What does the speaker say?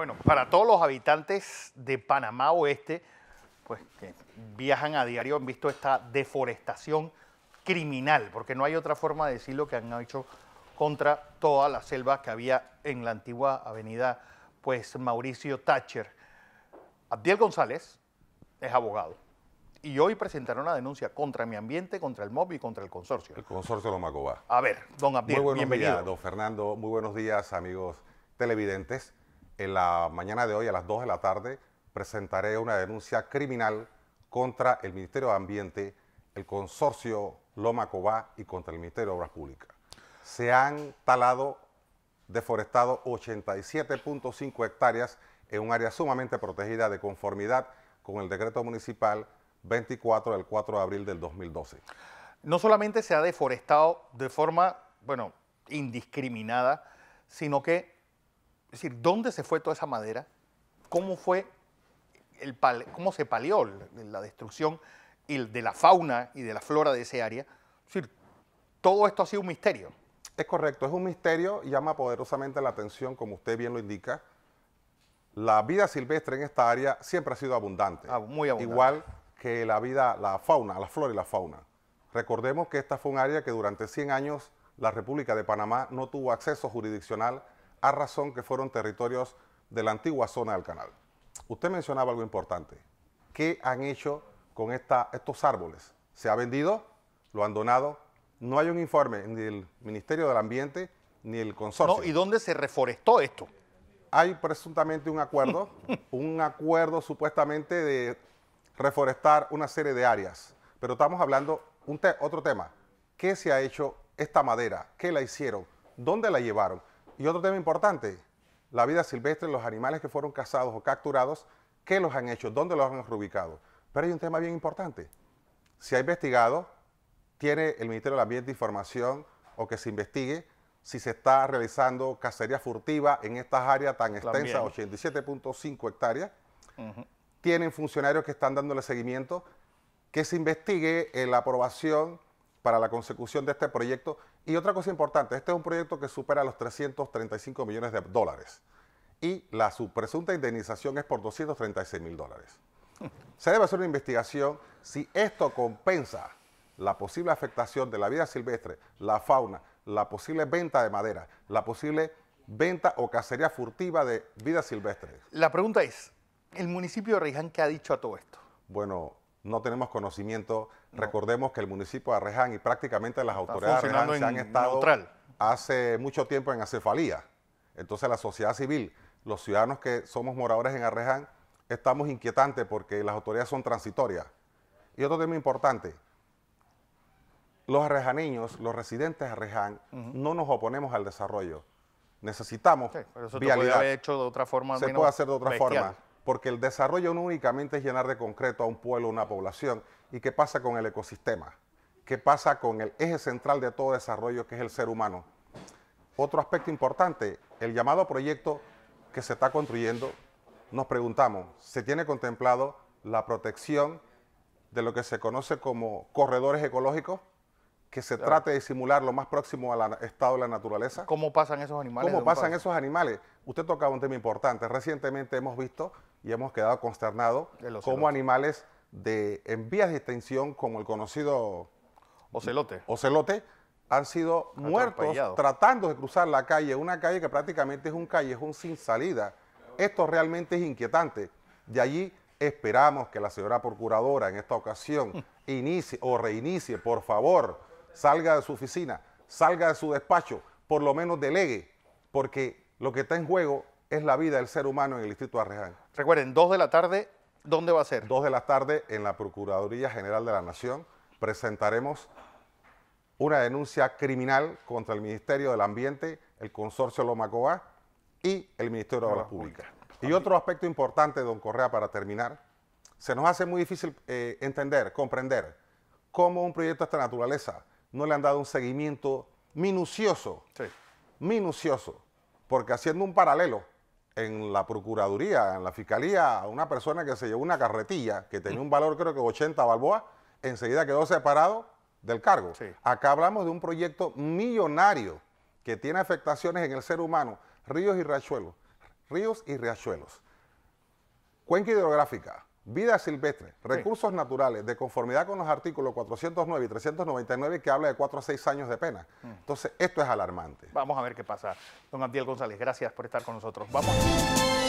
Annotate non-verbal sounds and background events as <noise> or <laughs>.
Bueno, para todos los habitantes de Panamá Oeste, pues que viajan a diario, han visto esta deforestación criminal, porque no hay otra forma de decir lo que han hecho contra toda la selva que había en la antigua avenida pues Mauricio Thatcher. Abdiel González es abogado y hoy presentará una denuncia contra mi ambiente, contra el MOB y contra el consorcio. El consorcio Lomacobá. A ver, don Abdiel, muy buenos bienvenido. Días, don Fernando, muy buenos días, amigos televidentes en la mañana de hoy a las 2 de la tarde presentaré una denuncia criminal contra el Ministerio de Ambiente, el consorcio Loma Cobá y contra el Ministerio de Obras Públicas. Se han talado, deforestado 87.5 hectáreas en un área sumamente protegida de conformidad con el decreto municipal 24 del 4 de abril del 2012. No solamente se ha deforestado de forma, bueno, indiscriminada, sino que es decir, ¿dónde se fue toda esa madera? ¿Cómo fue el cómo se palió la destrucción de la fauna y de la flora de ese área? Es decir, todo esto ha sido un misterio. Es correcto, es un misterio, llama poderosamente la atención, como usted bien lo indica. La vida silvestre en esta área siempre ha sido abundante. Ah, muy abundante. Igual que la vida, la fauna, la flora y la fauna. Recordemos que esta fue un área que durante 100 años la República de Panamá no tuvo acceso jurisdiccional a razón que fueron territorios de la antigua zona del canal. Usted mencionaba algo importante. ¿Qué han hecho con estos árboles? ¿Se ha vendido? ¿Lo han donado? No hay un informe ni del Ministerio del Ambiente ni el consorcio. ¿y dónde se reforestó esto? Hay presuntamente un acuerdo, <laughs> un acuerdo supuestamente de reforestar una serie de áreas, pero estamos hablando un otro tema. ¿Qué se ha hecho esta madera? ¿Qué la hicieron? ¿Dónde la llevaron? Y otro tema importante, la vida silvestre, los animales que fueron cazados o capturados, ¿qué los han hecho? ¿Dónde los han reubicado? Pero hay un tema bien importante. si ha investigado, tiene el Ministerio del Ambiente información o que se investigue si se está realizando cacería furtiva en estas áreas tan extensas, 87.5 hectáreas. Tienen funcionarios que están dándole seguimiento, que se investigue eh, la aprobación para la consecución de este proyecto. Y otra cosa importante, este es un proyecto que supera los 335 millones de dólares y la su presunta indemnización es por 236 mil dólares. Se debe hacer una investigación si esto compensa la posible afectación de la vida silvestre, la fauna, la posible venta de madera, la posible venta o cacería furtiva de vida silvestre. La pregunta es, ¿el municipio de Reiján qué ha dicho a todo esto? Bueno, no tenemos conocimiento. Recordemos que el municipio de Arreján y prácticamente las autoridades de Arreján se han estado hace mucho tiempo en acefalía. Entonces la sociedad civil, los ciudadanos que somos moradores en Arreján, estamos inquietantes porque las autoridades son transitorias. Y otro tema importante, los arrejaneños, los residentes de Arreján, no nos oponemos al desarrollo. Necesitamos de otra forma. Se puede hacer de otra forma porque el desarrollo no únicamente es llenar de concreto a un pueblo, una población, y qué pasa con el ecosistema, qué pasa con el eje central de todo desarrollo que es el ser humano. Otro aspecto importante, el llamado proyecto que se está construyendo, nos preguntamos, ¿se tiene contemplado la protección de lo que se conoce como corredores ecológicos? que se trate de simular lo más próximo al estado de la naturaleza. ¿Cómo pasan esos animales? ¿Cómo pasan esos animales? Usted tocaba un tema importante. Recientemente hemos visto y hemos quedado consternados como animales de, en vías de extinción, como el conocido ocelote, ocelote han sido muertos tratando de cruzar la calle, una calle que prácticamente es un calle, es un sin salida. Esto realmente es inquietante. De allí esperamos que la señora procuradora en esta ocasión <laughs> inicie o reinicie, por favor, salga de su oficina, salga de su despacho, por lo menos delegue, porque lo que está en juego es la vida del ser humano en el Instituto de Recuerden, dos de la tarde, ¿dónde va a ser? Dos de la tarde en la Procuraduría General de la Nación presentaremos una denuncia criminal contra el Ministerio del Ambiente, el Consorcio Lomacoa y el Ministerio de Obras Públicas. Y otro aspecto importante, don Correa, para terminar, se nos hace muy difícil eh, entender, comprender cómo un proyecto de esta naturaleza no le han dado un seguimiento minucioso, minucioso, porque haciendo un paralelo, en la Procuraduría, en la Fiscalía, una persona que se llevó una carretilla que tenía un mm. valor creo que 80 balboas, enseguida quedó separado del cargo. Acá hablamos de un proyecto millonario que tiene afectaciones en el ser humano, ríos y riachuelos, ríos y riachuelos, cuenca hidrográfica, vida silvestre, recursos naturales, de conformidad con los artículos 409 y 399 que habla de 4 a 6 años de pena. Mm. Entonces, esto es alarmante. Vamos a ver qué pasa. Don Abdiel González, gracias por estar con nosotros. Vamos.